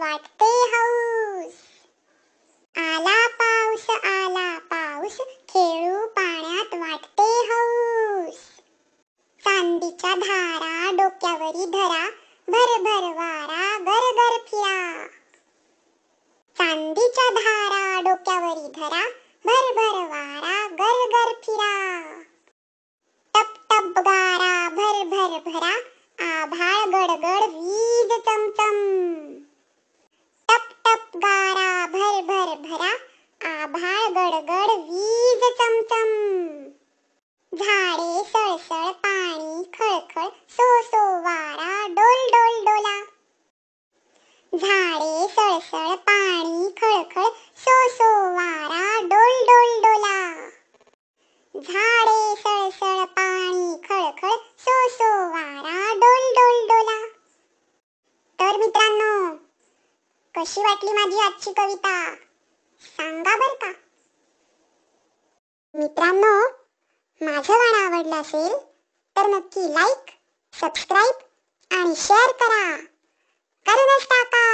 वाटते हौस आला पाऊस आला पाऊस खेळू पाण्यात वाटते हौस चांदीच्या धारा डोक्यावरी धरा भर भर वारा घर घर फिरा चांदीच्या धारा डोक्यावरी धरा भर भर वारा घर घर फिरा टप टप गारा भर भर भरा आभाळ गडगड वी गडगड वीज चमचम झाडे सळसळ पाणी खळखळ सो सो वारा डोल डोल डोला झाडे सळसळ पाणी खळखळ सो सो वारा डोल डोल डोला झाडे सळसळ पाणी खळखळ सो सो वारा डोल डोल डोला तर मित्रांनो कशी वाटली माझी आजची कविता सांगा बरं का मित्रांनो माझं गाणं आवडलं असेल तर नक्की लाईक सबस्क्राईब आणि शेअर करा नसता टाका